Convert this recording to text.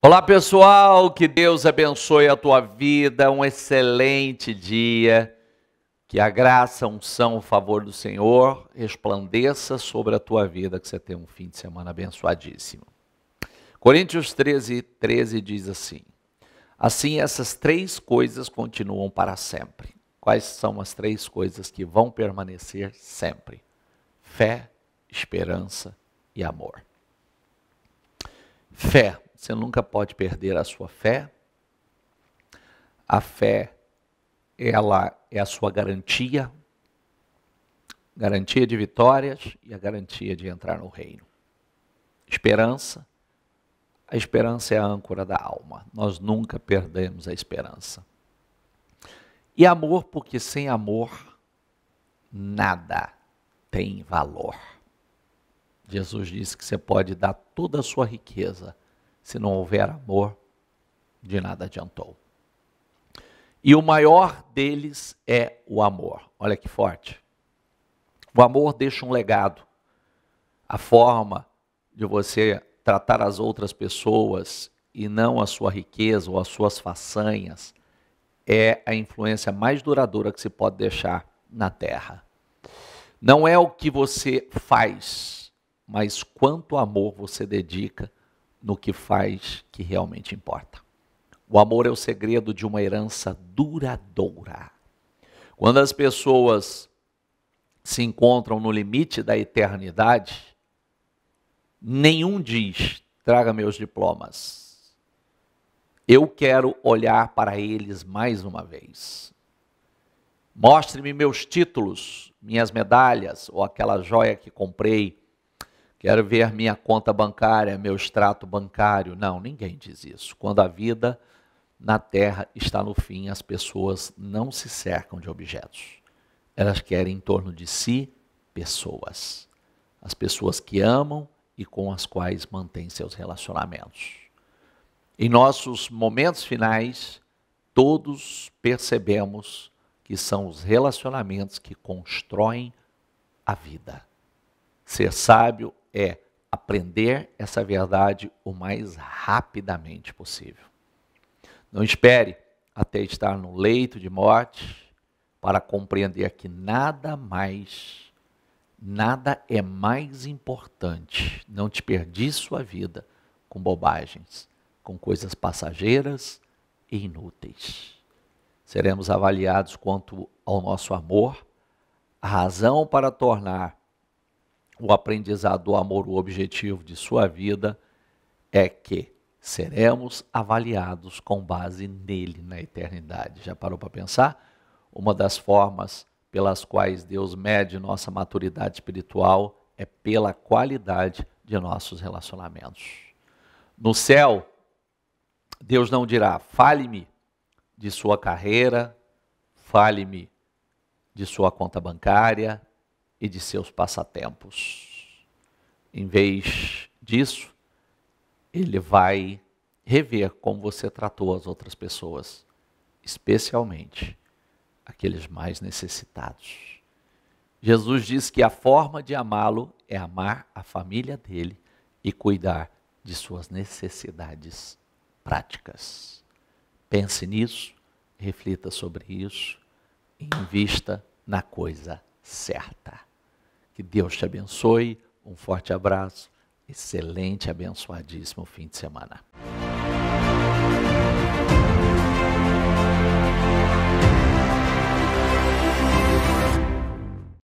Olá pessoal, que Deus abençoe a tua vida, um excelente dia, que a graça, a unção, o favor do Senhor resplandeça sobre a tua vida, que você tenha um fim de semana abençoadíssimo. Coríntios 13, 13 diz assim: Assim essas três coisas continuam para sempre. Quais são as três coisas que vão permanecer sempre? Fé, esperança e amor. Fé, você nunca pode perder a sua fé. A fé, ela é a sua garantia, garantia de vitórias e a garantia de entrar no reino. Esperança, a esperança é a âncora da alma. Nós nunca perdemos a esperança. E amor, porque sem amor nada tem valor. Jesus disse que você pode dar toda a sua riqueza se não houver amor, de nada adiantou. E o maior deles é o amor. Olha que forte. O amor deixa um legado. A forma de você tratar as outras pessoas e não a sua riqueza ou as suas façanhas é a influência mais duradoura que se pode deixar na terra. Não é o que você faz, mas quanto amor você dedica no que faz que realmente importa. O amor é o segredo de uma herança duradoura. Quando as pessoas se encontram no limite da eternidade, nenhum diz: traga meus diplomas. Eu quero olhar para eles mais uma vez. Mostre-me meus títulos, minhas medalhas ou aquela joia que comprei Quero ver minha conta bancária, meu extrato bancário. Não, ninguém diz isso. Quando a vida na terra está no fim, as pessoas não se cercam de objetos. Elas querem em torno de si pessoas. As pessoas que amam e com as quais mantêm seus relacionamentos. Em nossos momentos finais, todos percebemos que são os relacionamentos que constroem a vida. Ser sábio é aprender essa verdade o mais rapidamente possível. Não espere até estar no leito de morte para compreender que nada mais, nada é mais importante. Não te perdi sua vida com bobagens, com coisas passageiras e inúteis. Seremos avaliados quanto ao nosso amor, a razão para tornar o aprendizado do amor, o objetivo de sua vida é que seremos avaliados com base nele na eternidade. Já parou para pensar? Uma das formas pelas quais Deus mede nossa maturidade espiritual é pela qualidade de nossos relacionamentos. No céu, Deus não dirá: fale-me de sua carreira, fale-me de sua conta bancária, e de seus passatempos. Em vez disso, ele vai rever como você tratou as outras pessoas, especialmente aqueles mais necessitados. Jesus diz que a forma de amá-lo é amar a família dele e cuidar de suas necessidades práticas. Pense nisso, reflita sobre isso, invista na coisa certa. Que Deus te abençoe. Um forte abraço. Excelente, abençoadíssimo fim de semana.